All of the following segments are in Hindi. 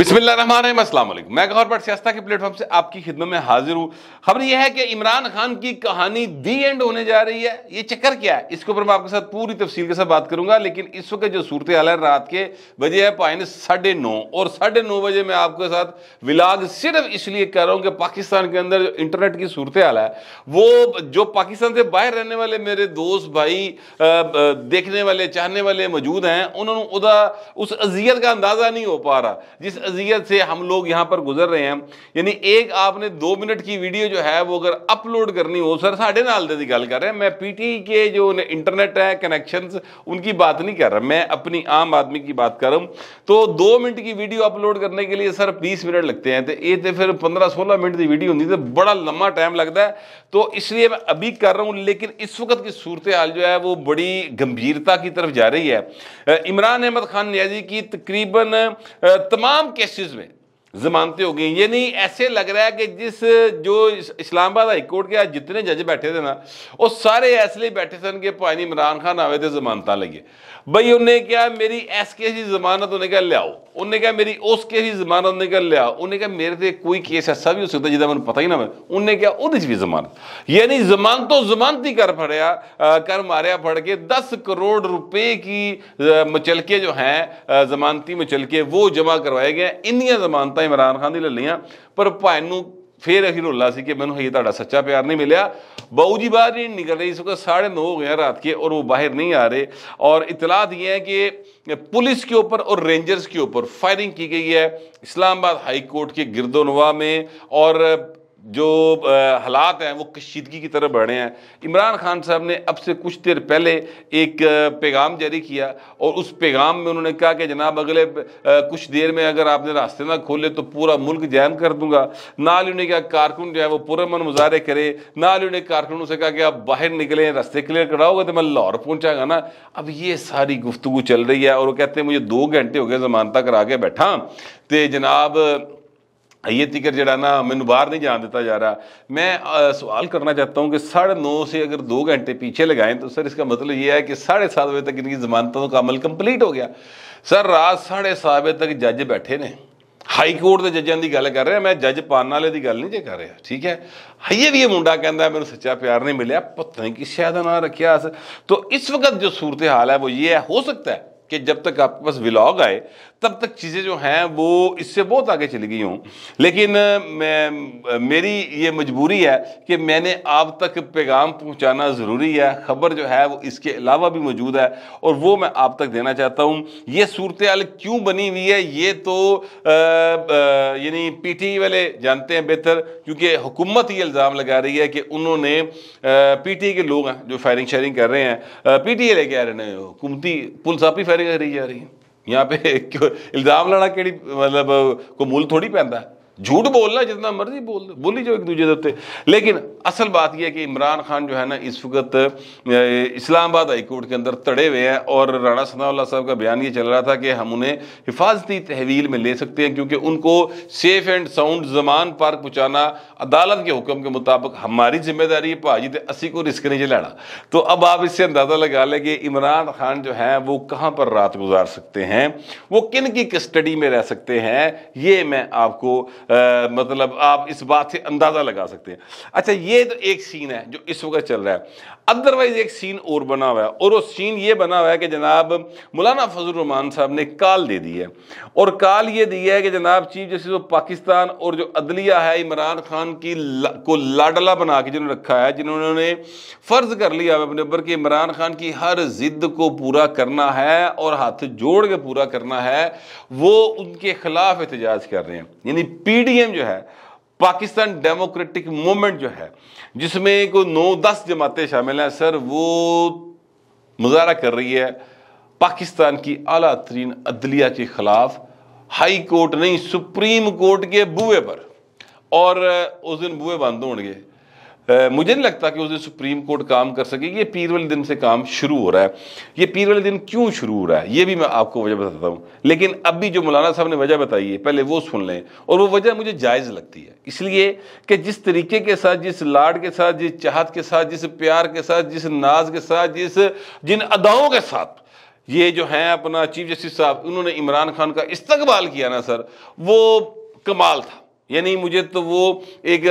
बिस्मिल्लाम मैं गौर पर सियास्ता के प्लेटफॉर्म से आपकी खिदमत में हाजिर हूँ खबर यह है कि इमरान खान की कहानी दी एंड होने जा रही है ये चक्कर क्या है इसके ऊपर मैं आपके साथ पूरी तफसील के साथ बात करूंगा लेकिन इस वक्त जो सूरत हाल है रात के बजे है पाइन साढ़े नौ और साढ़े नौ बजे मैं आपके साथ विलाग सिर्फ इसलिए कर रहा हूँ कि पाकिस्तान के अंदर जो इंटरनेट की सूरत हाल है वो जो पाकिस्तान से बाहर रहने वाले मेरे दोस्त भाई देखने वाले चाहने वाले मौजूद हैं उन्होंने उस अजियत का अंदाज़ा नहीं हो पा रहा जिस अजियत से हम लोग यहाँ पर गुजर रहे हैं यानी एक आपने दो मिनट की वीडियो जो है वो अगर अपलोड करनी हो सर साढ़े नाल दे गल कर रहे हैं मैं पीटी के जो इंटरनेट है कनेक्शन उनकी बात नहीं कर रहा मैं अपनी आम आदमी की बात कर रहा हूँ तो दो मिनट की वीडियो अपलोड करने के लिए सर बीस मिनट लगते हैं तो ये तो फिर पंद्रह सोलह मिनट की वीडियो होंगी तो बड़ा लंबा टाइम लगता है तो इसलिए मैं अभी कर रहा हूँ लेकिन इस वक्त की सूरत हाल जो है वो बड़ी गंभीरता की तरफ जा रही है इमरान अहमद खान न्याजी की तकरीबन तमाम केसेस में जमानतें हो गई ये नहीं ऐसे लग रहा है कि जिस जो इस्लामाबाद हाई कोर्ट के आज जितने जज बैठे थे ना वो सारे इसलिए बैठे सन कि पानी इमरान खान आवे थे जमानत लगे भाई उन्हें क्या मेरी एस केस की जमानत उन्हें क्या लियाओ उन्हें क्या मेरी उस केस की जमानत उन्हें क्या लिया उन्हें कहा मेरे से कोई केस ऐसा भी हो सकता जिदा मैंने पता ही ना मैं उन्हें क्या वो भी जमानत यानी जमानतों तो जमानत ही कर फड़िया कर मारिया फड़ के दस करोड़ रुपए की मचलके जो हैं जमानती मचलके वो जमा करवाए गए इन जमानत ਸ਼ਰਤਾਂ ਇਮਰਾਨ ਖਾਨ ਦੀ ਲੱਲੀਆਂ ਪਰ ਭੈਣ ਨੂੰ ਫੇਰ ਅਖੀ ਰੋਲਾ ਸੀ ਕਿ ਮੈਨੂੰ ਹਜੇ ਤੁਹਾਡਾ नहीं मिले बहू जी बाहर नहीं निकल रही इसको साढ़े नौ हो गया रात के और वो बाहर नहीं आ रहे और इतला दिए हैं कि पुलिस के ऊपर और रेंजर्स के ऊपर फायरिंग की गई है इस्लामाबाद हाई कोर्ट के गिरदोनवा में और जो हालात हैं वो कशीदगी की तरफ बढ़े हैं इमरान खान साहब ने अब से कुछ देर पहले एक पैगाम जारी किया और उस पैगाम में उन्होंने कहा कि जनाब अगले कुछ देर में अगर आपने रास्ते ना खोले तो पूरा मुल्क जैम कर दूंगा ही उन्हें कहा कारकुन जो है वो पुरमन मुजाहरे करे ही उन्हें कारकुनों से कहा कि आप बाहर निकलें रास्ते क्लियर कराओगे तो मैं लाहौर पहुँचागा ना अब ये सारी गुफ्तु चल रही है और वो कहते हैं मुझे दो घंटे हो गए जमानता करा के बैठा तो जनाब ਇਹ तिकर ਜਿਹੜਾ ਨਾ ਮੈਨੂੰ ਬਾਹਰ ਨਹੀਂ ਜਾਣ ਦਿੱਤਾ ਜਾ ਰਿਹਾ ਮੈਂ ਸਵਾਲ ਕਰਨਾ ਚਾਹਤਾ ਹਾਂ ਕਿ 9:30 ਸੇ ਅਗਰ 2 ਘੰਟੇ ਪਿੱਛੇ ਲਗਾਏ ਤਾਂ ਸਰ तो सर इसका मतलब ये है कि साढ़े सात बजे तक इनकी जमानतों का अमल कंप्लीट हो ਸਰ ਰਾਤ 7:30 ਵਜੇ ਤੱਕ ਜੱਜ ਬੈਠੇ ਨੇ ਹਾਈ ਕੋਰਟ ਦੇ ਜੱਜਾਂ ਦੀ ਗੱਲ ਕਰ ਰਿਹਾ ਮੈਂ ਜੱਜ ਪਾਨ ਵਾਲੇ ਦੀ ਗੱਲ ਨਹੀਂ ਜੇ ਕਰ ਰਿਹਾ ਠੀਕ ਹੈ ਹਈਏ ਵੀ ਇਹ ਮੁੰਡਾ ਕਹਿੰਦਾ ਮੈਨੂੰ ਸੱਚਾ ਪਿਆਰ ਨਹੀਂ ਮਿਲਿਆ ਪਤਾ ਨਹੀਂ ਕਿਸ ਸ਼ਾਇਦ ਨਾ ਰੱਖਿਆ ਸੀ ਤਾਂ ਇਸ ਵਕਤ ਜੋ ਸੂਰਤ ਹਾਲ ਹੈ ਉਹ ਇਹ ਹੈ ਹੋ ਸਕਦਾ ਹੈ कि जब तक आपके पास व्लॉग आए तब तक चीज़ें जो हैं वो इससे बहुत आगे चली गई हूँ लेकिन मैं मेरी ये मजबूरी है कि मैंने आप तक पैगाम पहुँचाना ज़रूरी है ख़बर जो है वो इसके अलावा भी मौजूद है और वो मैं आप तक देना चाहता हूँ ये सूरत हाल क्यों बनी हुई है ये तो यानी पी टी वाले जानते हैं बेहतर क्योंकि हुकूमत ये इल्ज़ाम लगा रही है कि उन्होंने पी टी के लोग हैं जो फायरिंग शायरिंग कर रहे हैं पी टी ए लेके आ रहे हैं हुकूमती पुलिस आप ही फायरिंग ਰਹੀ ਆ ਰਹੀ ਆ ਰਹੀ यहाँ पे इल्ज़ाम लड़ा केड़ी मतलब को मूल थोड़ी है झूठ बोलना जितना मर्जी बोल दो बोली जाओ एक दूजे के उत्ते लेकिन असल बात यह है कि इमरान खान जो है ना इस वक्त इस्लामाबाद हाईकोर्ट के अंदर तड़े हुए हैं और राणा सनाउल्ला साहब का बयान ये चल रहा था कि हम उन्हें हिफाजती तहवील में ले सकते हैं क्योंकि उनको safe and sound Zaman Park पहुँचाना अदालत के हुक्म के मुताबिक हमारी जिम्मेदारी है भाजी तो असी को रिस्क नहीं चलाना तो अब आप इससे अंदाज़ा लगा लें कि इमरान खान जो है वो कहाँ पर रात गुजार सकते हैं वो किन की कस्टडी में रह सकते हैं ये मैं आपको आ, मतलब आप इस बात से अंदाज़ा लगा सकते हैं अच्छा ये तो एक सीन है जो इस वक्त चल रहा है अदरवाइज एक सीन और बना हुआ है और वो सीन ये बना हुआ है कि जनाब मौलाना फजल रहमान साहब ने कॉल दे दी है और कॉल ये दी है कि जनाब चीफ जस्टिस ऑफ पाकिस्तान और जो अदलिया है इमरान खान की ला, को लाडला बना के जिन्होंने रखा है जिन्होंने फ़र्ज़ कर लिया है अपने ऊपर कि इमरान खान की हर जिद को पूरा करना है और हाथ जोड़ के पूरा करना है वो उनके खिलाफ एहतजाज कर रहे हैं यानी पी डी एम जो है पाकिस्तान डेमोक्रेटिक मूवमेंट जो है जिसमें को नौ दस जमातें शामिल हैं सर वो मुजाहरा कर रही है पाकिस्तान की अला तरीन अदलिया के ख़िलाफ़ हाई कोर्ट नहीं सुप्रीम कोर्ट के बूए पर और उस दिन बूए बंद होंगे मुझे नहीं लगता कि उस दिन सुप्रीम कोर्ट काम कर सके ये पीर वाले दिन से काम शुरू हो रहा है ये पीर वाले दिन क्यों शुरू हो रहा है ये भी मैं आपको वजह बताता हूँ लेकिन अब भी जो मौलाना साहब ने वजह बताई है पहले वो सुन लें और वो वजह मुझे जायज़ लगती है इसलिए कि जिस तरीके के साथ जिस लाड के साथ जिस चाहत के साथ जिस प्यार के साथ जिस नाज के साथ जिस जिन अदाओं के साथ ये जो हैं अपना चीफ जस्टिस साहब उन्होंने इमरान खान का इस्तबाल किया ना सर वो कमाल था यानी मुझे तो वो एक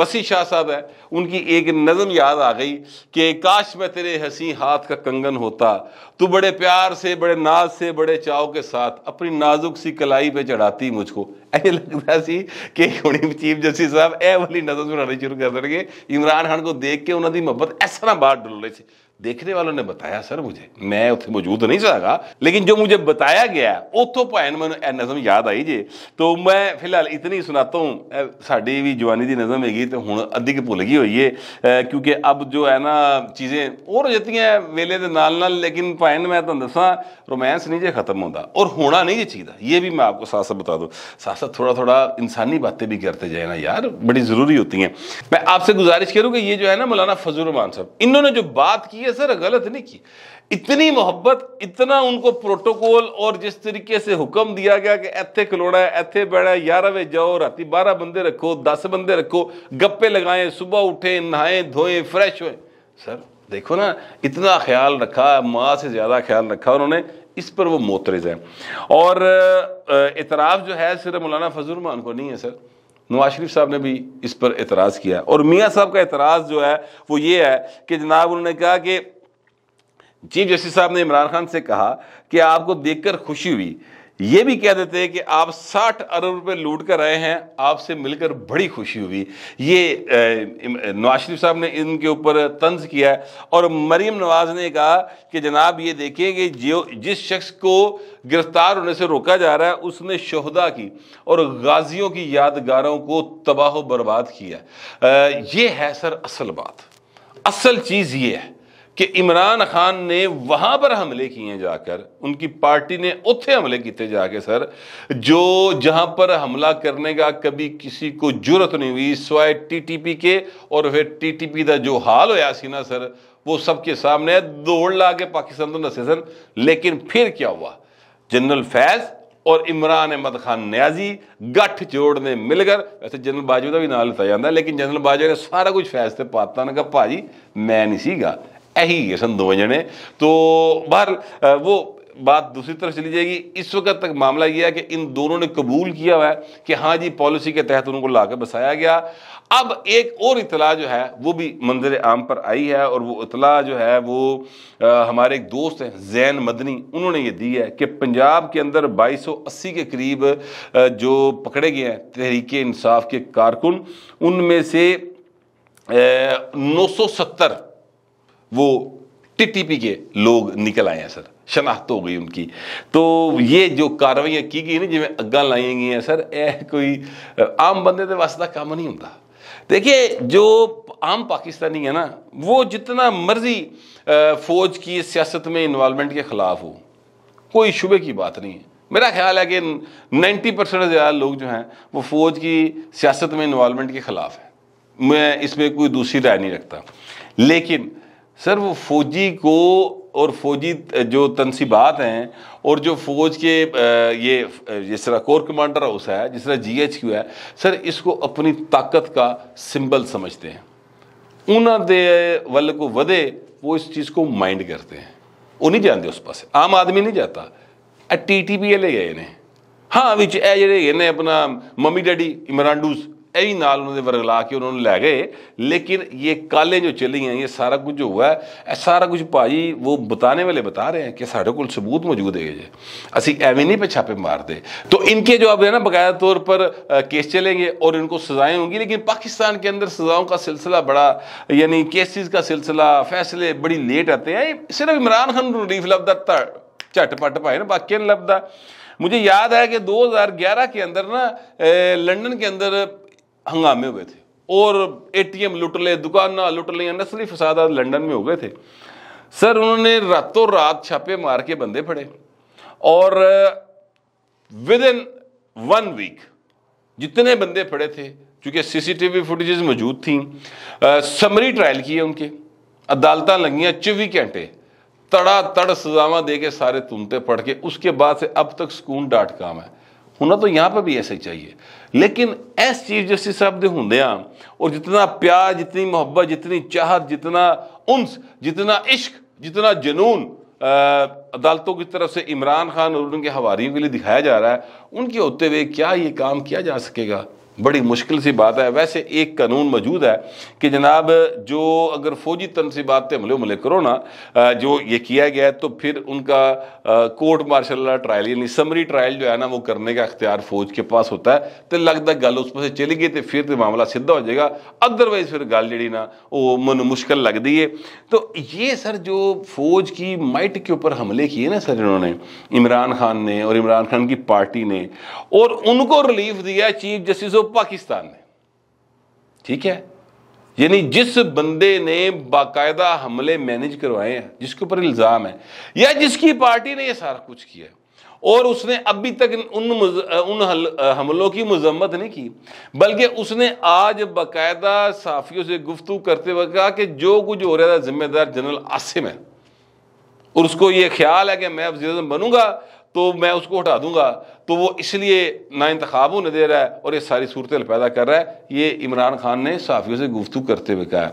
वसी शाह साहब है उनकी एक नज़म याद आ गई कि काश मैं तेरे हंसी हाथ का कंगन होता तू बड़े प्यार से बड़े नाज से बड़े चाव के साथ अपनी नाजुक सी कलाई पे चढ़ाती मुझको ऐसे लगता सी कि हुणी चीफ जस्टिस साहब ए वाली नज़म सुनानी शुरू कर देंगे इमरान खान को देख के उन्होंने मोहब्बत ऐसा ना बाहर डुल रही थी ਦੇਖਣ ਵਾलों ਨੇ ਬਤਾਇਆ ਸਰ ਮੁਝੇ ਮੈਂ ਉੱਥੇ ਮੌਜੂਦ ਨਹੀਂ ਸੀਗਾ ਲੇਕਿਨ ਜੋ मुझे ਬਤਾਇਆ ਗਿਆ ਉਥੋਂ ਭੈਣ ਮੈਨੂੰ ਇਹ ਨਜ਼ਮ ਯਾਦ ਆਈ ਜੇ ਤੋ ਮੈਂ ਫਿਲਹਾਲ ਇਤਨੀ ਸੁਣਾਤਾ ਹੂੰ ਸਾਡੀ ਵੀ ਜਵਾਨੀ ਦੀ ਨਜ਼ਮ ਹੈਗੀ ਤੇ ਹੁਣ ਅੱਧੀ ਕਿ ਭੁੱਲ ਗਈ ਹੋਈ ਏ ਕਿਉਂਕਿ ਅਬ ਜੋ ਹੈ ਨਾ ਚੀਜ਼ੇ ਹੋਰ ਜਿੱਤੀਆਂ ਵੇਲੇ ਦੇ ਨਾਲ ਨਾਲ ਲੇਕਿਨ ਭੈਣ ਮੈਂ ਤੁਹਾਨੂੰ ਦੱਸਾਂ ਰੋਮਾਂਸ ਨਹੀਂ ਜੇ ਖਤਮ ਹੁੰਦਾ ਔਰ ਹੋਣਾ ਨਹੀਂ ਜੇ ਚਾਹੀਦਾ ਇਹ ਵੀ ਮੈਂ ਆਪਕੋ ਸਾਥ ਸਾਥ ਬਤਾ ਦੂੰ ਸਾਥ ਸਾਥ ਥੋੜਾ ਥੋੜਾ ਇਨਸਾਨੀ बातें ਵੀ ਕਰਤੇ ਜਾਏ ਨਾ ਯਾਰ ਬੜੀ ਜ਼ਰੂਰੀ होती हैं मैं आपसे गुजारिश करूँ कि ये जो है ना मौलाना फजल रहमान साहब इन्होंने जो बात की किया सर गलत नहीं की इतनी मोहब्बत इतना उनको प्रोटोकॉल और जिस तरीके से हुक्म दिया गया कि एथे खिलौना है एथे बैठा है ग्यारह बजे जाओ रात बारह बंदे रखो दस बंदे रखो गप्पे लगाएं सुबह उठें नहाएं धोएं फ्रेश होएं सर देखो ना इतना ख्याल रखा माँ से ज़्यादा ख्याल रखा उन्होंने इस पर वो मोतरज है और इतराफ़ जो है सिर्फ मौलाना फजलमान को नहीं है सर नवाज शरीफ साहब ने भी इस पर एतराज़ किया और मियाँ साहब का एतराज़ जो है वो ये है कि जनाब उन्होंने कहा कि चीफ जस्टिस साहब ने इमरान खान से कहा कि आपको देखकर खुशी हुई ये भी कह देते हैं कि आप 60 अरब रुपए लूट कर आए हैं आपसे मिलकर बड़ी खुशी हुई ये नवाज शरीफ साहब ने इनके ऊपर तंज किया है और मरीम नवाज ने कहा कि जनाब ये देखिए कि जो जिस शख्स को गिरफ्तार होने से रोका जा रहा है उसने शहदा की और गाजियों की यादगारों को तबाह बर्बाद किया ये है सर असल बात असल चीज़ ये है कि इमरान खान ने वहाँ पर हमले किए जाकर उनकी पार्टी ने उत्थे हमले किए जाके सर जो जहाँ पर हमला करने का कभी किसी को जरूरत नहीं हुई टी टीटीपी के और फिर टीटीपी का जो हाल होया सी ना सर वो सबके सामने दौड़ ला के पाकिस्तान तो नसे सर लेकिन फिर क्या हुआ जनरल फैज और इमरान अहमद खान न्याजी गठ ने मिलकर वैसे जनरल बाजवा का भी नाम लिता जाता लेकिन जनरल बाजवा ने सारा कुछ फैज से पाता उन्हें कहा भाजी मैं नहीं सीगा ऐही दो जने तो बहर वो बात दूसरी तरफ चली जाएगी इस वक्त तक मामला यह है कि इन दोनों ने कबूल किया हुआ है कि हाँ जी पॉलिसी के तहत उनको लाकर बसाया गया अब एक और इतला जो है वो भी मंजर आम पर आई है और वो इतला जो है वो आ, हमारे एक दोस्त हैं जैन मदनी उन्होंने ये दी है कि पंजाब के अंदर 2280 के करीब जो पकड़े गए हैं तहरीक इंसाफ के कारकुन उनमें से नौ सौ सत्तर वो टीटीपी के लोग निकल आए हैं सर शनाख्त हो गई उनकी तो ये जो कार्रवाइयाँ की गई ना जिमें अग्गा लाई गई हैं सर यह कोई आम बंदे के वास्ते काम नहीं होंगे देखिए जो आम पाकिस्तानी है ना वो जितना मर्जी फौज की सियासत में इन्वॉलमेंट के ख़िलाफ़ हो कोई शुबे की बात नहीं है मेरा ख्याल है कि 90 परसेंट ज़्यादा लोग जो हैं वो फौज की सियासत में इन्वॉलमेंट के ख़िलाफ़ हैं मैं इसमें कोई दूसरी राय नहीं रखता लेकिन सर वो फौजी को और फौजी जो तनसीबात हैं और जो फौज के ये जिस तरह कोर कमांडर हाउस है जिस तरह जी एच क्यू है सर इसको अपनी ताकत का सिंबल समझते हैं उन्होंने वल को वधे वो इस चीज़ को माइंड करते हैं वो नहीं जानते उस पास आम आदमी नहीं जाता टी टी पी एल गए ने हाँ बिच ए जड़े अपना मम्मी डैडी इमरान ਇਹੀ नाल उन्होंने वर्ग ला के उन्होंने लै गए लेकिन ये काले जो चली हैं ये सारा कुछ जो हुआ है सारा कुछ भाजी वो बताने वाले बता रहे हैं कि साढ़े को सबूत मौजूद है जे असी एवं नहीं पे छापे मार दे तो इनके जो अब है ना बकाया तौर पर केस चलेंगे और इनको सजाएं होंगी लेकिन पाकिस्तान के अंदर सजाओं का सिलसिला बड़ा यानी केसेस का सिलसिला फैसले बड़ी लेट आते हैं सिर्फ इमरान खान रिलीफ लबदा झटपट भाई ना बाकी लबदा मुझे याद है कि 2011 के अंदर ना लंदन के अंदर हंगामे हुए थे और एटीएम लुट ले दुकान लुट ले नस्ली फसाद लंदन में हो गए थे सर उन्होंने रातों रात छापे मार के बंदे फड़े और विद इन वन वीक जितने बंदे फड़े थे चूँकि सीसीटीवी फुटेजेस मौजूद थी समरी ट्रायल किए उनके अदालत लगियां चौबीस घंटे तड़ा तड़ सजावा दे के सारे तुमते पढ़ के उसके बाद से अब तक सुकून डाट काम है होना तो यहाँ पर भी ऐसा ही चाहिए लेकिन एस चीफ जस्टिस साहब के होंद और जितना प्यार जितनी मोहब्बत जितनी चाहत जितना उन्स जितना इश्क जितना जुनून अदालतों की तरफ से इमरान खान और उनके हवारी के लिए दिखाया जा रहा है उनके होते हुए क्या ये काम किया जा सकेगा बड़ी मुश्किल सी बात है वैसे एक कानून मौजूद है कि जनाब जो अगर फौजी तनसीबात हमले हमले करो ना जो ये किया गया है तो फिर उनका कोर्ट मार्शल ट्रायल यानी समरी ट्रायल जो है ना वो करने का अख्तियार फौज के पास होता है तो लगता गल उस पास चली गई तो फिर तो मामला सीधा हो जाएगा अदरवाइज फिर गल जी ना वो मन मुश्किल लगती है तो ये सर जो फौज की माइट के ऊपर हमले किए ना सर इन्होंने इमरान खान ने और इमरान खान की पार्टी ने और उनको रिलीफ दिया चीफ जस्टिस पाकिस्तान में ठीक है यानी जिस बंदे ने बाकायदा हमले मैनेज करवाए हैं जिसके ऊपर इल्ज़ाम है या जिसकी पार्टी ने ये सारा कुछ किया और उसने अभी तक उन उन हमलों की मजम्मत नहीं की बल्कि उसने आज बाकायदा साफियों से गुफ्तु करते हुए कहा कि जो कुछ हो रहा था जिम्मेदार जनरल आसिम है और उसको ये ख्याल है कि मैं अब बनूंगा तो मैं उसको हटा दूंगा तो वो इसलिए ना इंतखा होने दे रहा है और ये सारी सूरत पैदा कर रहा है ये इमरान खान ने साफियों से गुफ्तु करते हुए कहा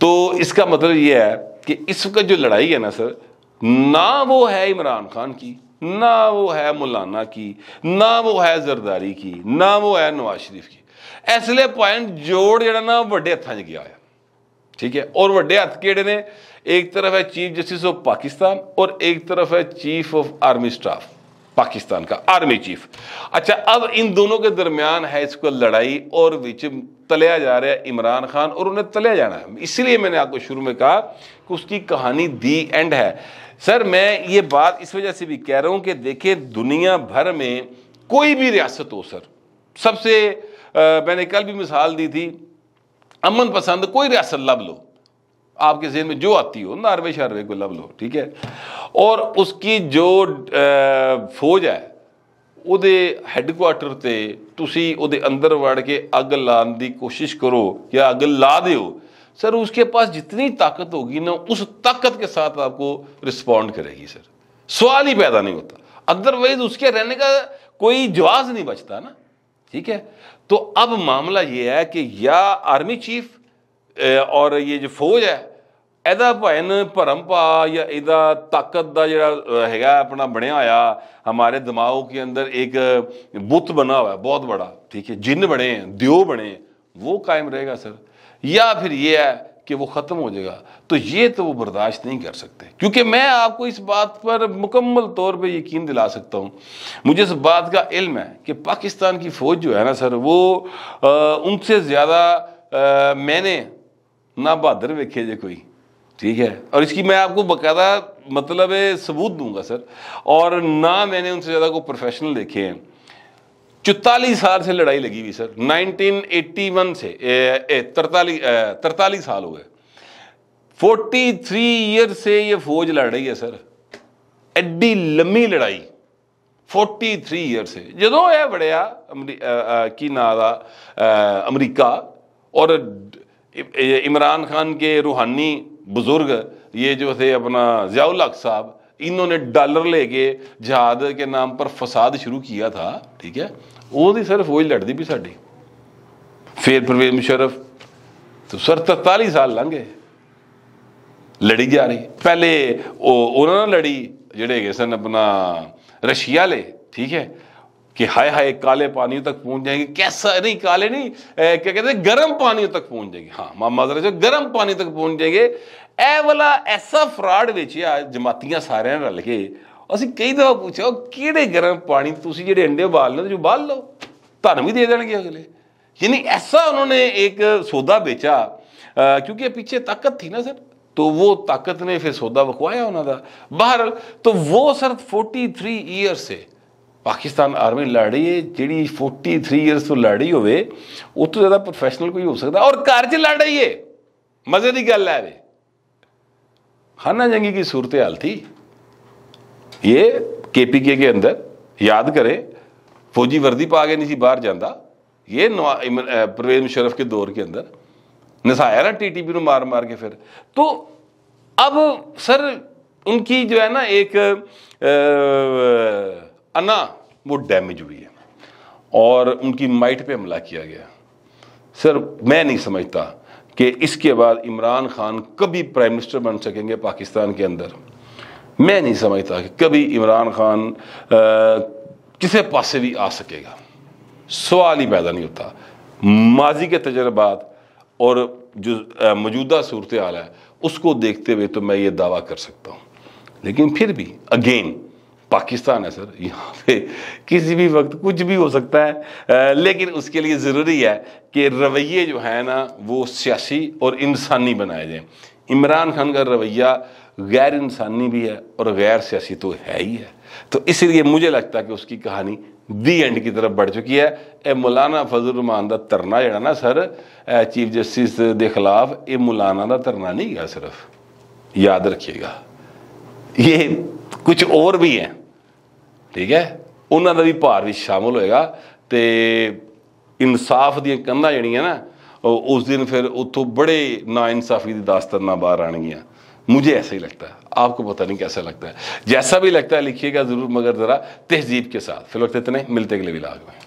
तो इसका मतलब ये है कि इस वक्त जो लड़ाई है ना सर ना वो है इमरान खान की ना वो है मौलाना की ना वो है जरदारी की ना वो है नवाज शरीफ की इसलिए पॉइंट जोड़ जरा ना वे हथां गया है ठीक है और वे हथ के ने एक तरफ है चीफ जस्टिस ऑफ पाकिस्तान और एक तरफ है chief of army staff Pakistan का आर्मी चीफ अच्छा अब इन दोनों के दरमियान है इसको लड़ाई और बीच तलिया जा रहा है इमरान खान और उन्हें तलिया जाना है इसलिए मैंने आपको शुरू में कहा कि उसकी कहानी दी एंड है सर मैं ये बात इस वजह से भी कह रहा हूँ कि देखिए दुनिया भर में कोई भी रियासत हो सर सबसे मैंने कल भी मिसाल दी थी अमन पसंद कोई रियासत लब लो आपके जहन में जो आती हो नारवे शारवे को लब लो ठीक है और उसकी जो फौज है वो हैडकुआटर से तुम ਉਹਦੇ अंदर वड़ के अग लाने की कोशिश करो या अग ला दो सर उसके पास जितनी ताकत होगी ना उस ताकत के साथ आपको रिस्पॉन्ड करेगी सर सवाल ही पैदा नहीं होता अदरवाइज उसके रहने का कोई जवाब नहीं बचता ना ठीक है तो अब मामला यह है कि या आर्मी चीफ ये जो फ़ौज है ਹੈ ਇਹਦਾ भरम ਭਰਮ या ਜਾਂ ताकत का जरा है अपना ਆਪਣਾ हुआ हमारे दिमाग के अंदर एक बुत बना हुआ है बहुत बड़ा ठीक है जिन बने दियो बने वो कायम रहेगा सर या फिर ये है कि वो ख़त्म हो जाएगा तो ये तो वो बर्दाश्त नहीं कर सकते क्योंकि मैं आपको इस बात पर मुकम्मल तौर पे यकीन दिला सकता हूँ मुझे इस बात का इल्म है कि पाकिस्तान की फ़ौज जो है ना सर वो उनसे ज़्यादा मैंने ना बहादुर वेखे जे कोई ठीक है और इसकी मैं आपको बाकायदा मतलब सबूत दूंगा सर और ना मैंने उनसे ज़्यादा कोई प्रोफेशनल देखे हैं चौतालीस साल से लड़ाई लगी हुई सर 1981 से तरतालीस तरतालीस साल हुए 43 ईयर से ये फौज लड़ रही है सर एड्डी लम्मी लड़ाई 43 ईयर से जो है ਵੜਿਆ अमरी की ना अमरीका और इमरान खान के रूहानी बुज़ुर्ग ये जो थे अपना ज़ियाउलक साहब इन्होंने डॉलर लेके जहाद के नाम पर फसाद शुरू किया था ठीक है ਉਹਦੀ ਸਿਰਫ ਉਹੀ ਲੜਦੀ ਵੀ ਸਾਡੀ ਫੇਰ ਪਰਵੇਜ਼ ਮੁਸ਼ਰਫ ਤੋਂ ਸਰ 43 ਸਾਲ ਲੰਘੇ ਲੜੀ ਜਾ ਰਹੀ ਪਹਿਲੇ ਉਹ ਉਹਨਾਂ ਨਾਲ ਲੜੀ ਜਿਹੜੇ ਹੈਗੇ ਸਨ ਆਪਣਾ ਰਸ਼ੀਆ ਲੈ ਠੀਕ ਹੈ कि हाय हाय काले पानियों तक पहुंच जाएंगे कैसा नहीं काले नहीं ए, क्या कहते हैं गर्म पानियों तक पहुंच जाएंगे हाँ मामा जरा जो गर्म पानी तक पहुंच जाएंगे ਇਹ ਵਾਲਾ ਐਸਾ ਫਰਾਡ ਵੇਚਿਆ ਜਮਾਤੀਆਂ ਸਾਰਿਆਂ ਨਾਲ ਕੇ ਅਸੀਂ ਕਈ ਦਫਾ ਪੁੱਛਿਆ ਕਿਹੜੇ ਗਰਮ ਪਾਣੀ ਤੁਸੀਂ ਜਿਹੜੇ ਅੰਡੇ ਉਬਾਲ ਲਓ ਜੋ ਉਬਾਲ ਲਓ ਤੁਹਾਨੂੰ ਵੀ ਦੇ ਦੇਣਗੇ ਅਗਲੇ ਯਾਨੀ ਐਸਾ ਉਹਨਾਂ ਨੇ ਇੱਕ ਸੌਦਾ ਵੇਚਾ ਕਿਉਂਕਿ ਪਿੱਛੇ ਤਾਕਤ ਥੀ ਨਾ ਸਰ तो वो ताकत ने फिर सौदा बखवाया उन्होंने बहरहाल तो वो सर 43 ईयर से ਪਾਕਿਸਤਾਨ ਆਰਮੀ ਲੜੀ है जी फोर्टी थ्री ईयरस तो ਹੋਵੇ ਉਸ ਤੋਂ ਜ਼ਿਆਦਾ ਪ੍ਰੋਫੈਸ਼ਨਲ ਕੋਈ ਹੋ ਸਕਦਾ घर च 'ਚ है मजे की गल है ਹੈ ਵੇ खाना जंगी की सूरत हाल थी ये के पी के के अंदर याद करें फौजी वर्दी पा के नहीं सी जाता ये नवा परवेज मुशरफ के दौर के अंदर नसाया ना टी टी पी मार मार के फिर तो अब सर उनकी जो है ना एक आ, अना वो डैमेज हुई है और उनकी माइट पे हमला किया गया सर मैं नहीं समझता कि इसके बाद इमरान खान कभी प्राइम मिनिस्टर बन सकेंगे पाकिस्तान के अंदर मैं नहीं समझता कि कभी इमरान खान आ, किसी पासे भी आ सकेगा सवाल ही पैदा नहीं होता माजी के तजर्बात और जो मौजूदा सूरत हाल है उसको देखते हुए तो मैं ये दावा कर सकता हूँ लेकिन फिर भी अगेन पाकिस्तान है सर यहाँ पे किसी भी वक्त कुछ भी हो सकता है आ, लेकिन उसके लिए ज़रूरी है कि रवैये जो है ना वो सियासी और इंसानी बनाए जाएँ इमरान खान का रवैया गैर इंसानी भी है और गैर सियासी तो है ही है तो इसलिए मुझे लगता है कि उसकी कहानी दी एंड की तरफ बढ़ चुकी है ए मौलाना फजल रमान का धरना जड़ा ना सर चीफ जस्टिस के खिलाफ ये मौलाना का धरना नहीं गया सिर्फ याद रखिएगा ये कुछ और भी हैं ਠੀਕ ਹੈ ਉਹਨਾਂ ਦਾ ਵੀ ਭਾਰ ਵੀ ਸ਼ਾਮਲ ਹੋਏਗਾ ਤੇ ਇਨਸਾਫ ਦੀਆਂ ਕੰਧਾਂ ਜਿਹੜੀਆਂ ਨਾ ਉਸ ਦਿਨ ਫਿਰ ਉੱਥੋਂ ਬੜੇ ਇਨਸਾਫੀ ਦੀ ਦਾਸਤਾਨ ਨਾ ਬਾਹਰ ਆਣਗੀਆਂ ਮੈਨੂੰ ਐਸਾ ਹੀ ਲੱਗਦਾ ਆਪਕੋ ਪਤਾ ਨਹੀਂ ਕਿਹਸਾ ਲੱਗਦਾ ਜੈਸਾ ਵੀ ਲੱਗਦਾ ਲਿਖੀਏਗਾ ਜ਼ਰੂਰ ਮਗਰ ਜ਼ਰਾ ਤਹਿਜ਼ੀਬ ਕੇ ਸਾਥ ਫਿਰ ਵਕਤ ਇਤਨੇ ਮਿਲਤੇ ਅਗਲੇ ਵਿਲਾਗ ਮੇਂ